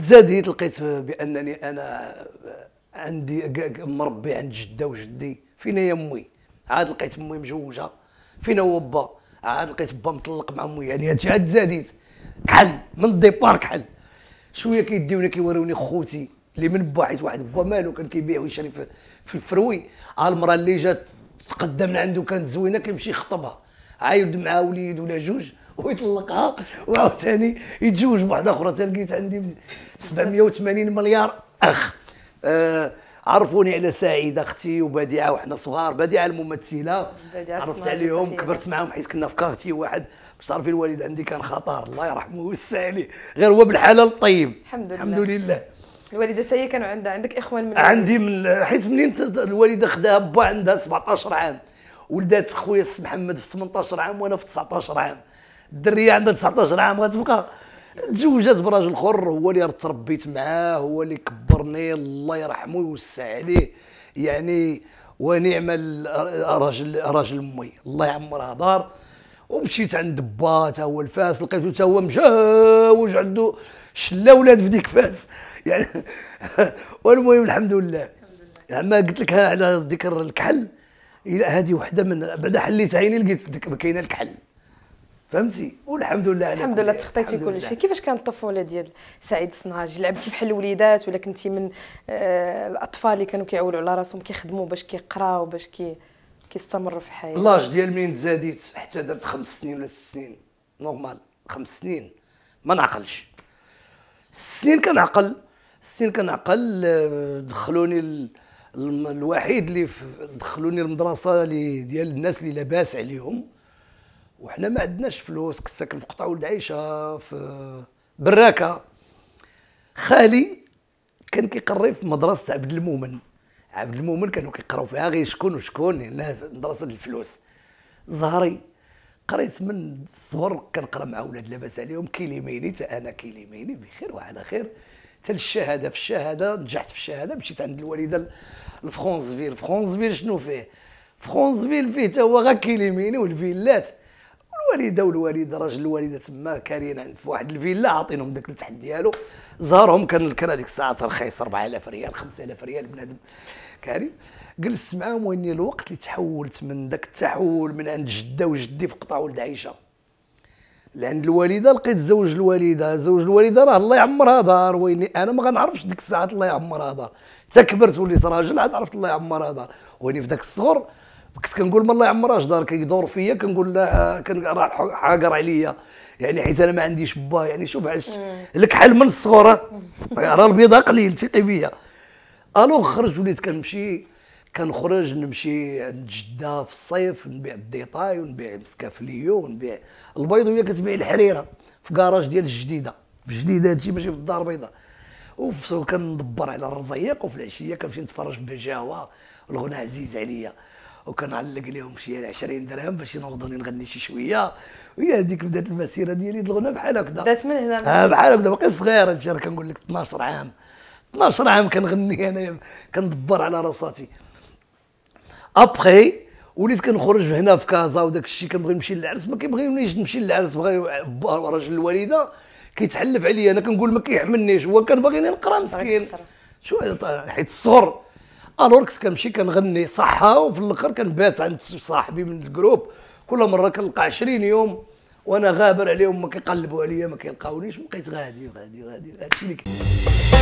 تزادي تلقيت بانني انا عندي مربي عند جده وجدي فينا هي امي عاد لقيت امي مجوجه فينا هو با عاد لقيت با مطلق مع امي يعني هادشي عاد تزاديت كحل من الديبار كحل شويه كيديوني كيوريوني خوتي اللي من با حيت واحد با مالو كان كيبيع ويشري في الفروي ها المراه اللي جات تقدمنا عنده كانت زوينه كيمشي يخطبها عايد مع وليد ولا جوج ويطلقها وعاوتاني يتزوج بوحده اخرى تلقيت عندي 780 مليار اخ آه عرفوني على سعيده اختي وبديعه وحنا صغار بديعه الممثله بديعة عرفت عليهم كبرت معاهم حيت كنا في كارتي واحد باش تعرفي الوالد عندي كان خطر الله يرحمه ويوسع عليه غير هو بالحلال الطيب الحمد لله الحمد لله الوالده تاهي كانوا عندها عندك اخوان من عندي من حيت منين الوالده خداها با عندها 17 عام ولدات خويا السي محمد في 18 عام وانا في 19 عام الدريه عندها 19 عام غتبقى تزوجات براجل اخر هو اللي تربيت معاه هو اللي كبرني الله يرحمه ويوسع عليه يعني ونعم راجل راجل امي الله يعمرها دار ومشيت عند با تا هو الفاس لقيته تا هو مجاوج عنده شلا ولاد في ديك فاس يعني والمهم الحمد لله ما قلت لك على ذكر الكحل هذه وحده من بعد حليت عيني لقيت كاينه الكحل فهمتي والحمد لله الحمد لله تخطيتي كل شيء كيفاش كانت الطفوله ديال سعيد الصناجي لعبتي بحال الوليدات ولا كنتي من آه، الاطفال اللي كانوا كيعولوا على راسهم كيخدموا باش كيقراو باش كي كيستمروا في الحياه لاج ديال منين تزاديت حتى درت خمس سنين ولا ست سنين نورمال خمس سنين ما نعقلش السنين كنعقل السنين كنعقل آه، دخلوني الوحيد اللي دخلوني المدرسه اللي ديال الناس اللي لاباس عليهم وحنا ما عندناش فلوس كنت ساكن في قطعه ولد عايشه في براكه خالي كان كيقري في مدرسه عبد المؤمن عبد المؤمن كانوا كيقراو فيها غير شكون وشكون يعني مدرسه الفلوس زهري قريت من الصغر كنقرا مع ولاد لاباس عليهم كيليميني تا انا كيليميني بخير وعلى خير حتى الشهاده في الشهاده نجحت في الشهاده مشيت عند الوالده لفرونزفيل فرونزفيل شنو فيه فرونزفيل فيه تا هو غا كيليميني والفيلات الوالده والوالد راجل الوالده تما كارين عند في واحد الفيلا عاطينهم داك التحت ديالو زارهم كان الكرا ديك الساعه رخيص 4000 ريال 5000 ريال بنادم كريم جلست معاهم واني الوقت اللي تحولت من داك التحول من عند جده وجدي في قطاع ولد عيشه لعند الوالده لقيت زوج الوالده زوج الوالده راه الله يعمرها دار ويني انا ما غنعرفش ديك الساعه الله يعمرها دار تكبرت وليت راجل عاد عرفت الله يعمرها دار ويني في داك الصغر كنت كنقول ما الله يعمرهاش دار كيدور فيا كنقول لا كان راه حاقر عليا يعني حيت انا ما عنديش با يعني شوف عشت لك حل من الصغر راه البيضه قليل ثقي بيا الو خرجت وليت كنمشي كنخرج نمشي عند جده في الصيف نبيع الديطاي ونبيع مسكافليو ونبيع البيض وهي كتبيع الحريره في كراج ديال الجديده في الجديده هادشي ماشي في الدار البيضاء وكندبر على الرزيق وفي العشيه كنمشي نتفرج في بجاوه الغنى عزيز عليا وكنعلق لهم شي 20 درهم باش ينوضوني نغني شي شويه وهي هذيك بدات المسيره ديالي الغنى بحال هكذا بدات من هنا آه بحال هكذا باقي صغير هادشي كنقول لك 12 عام 12 عام كنغني انايا كندبر على راساتي ابخي وليت كنخرج هنا في كازا وداك الشيء كنبغي نمشي للعرس ما كيبغيونيش نمشي للعرس بغا باها راجل الوالده كيتحلف عليا انا كنقول ما كيحملنيش هو كان باغيني نقرا مسكين شو حيت الصغر الور كنت كنمشي كنغني صحه وفي الاخر كنبات عند صاحبي من الجروب كل مره كنلقى 20 يوم وانا غابر عليهم ما كيقلبوا عليا ما كيلقاونيش بقيت غادي غادي غادي هادشي اللي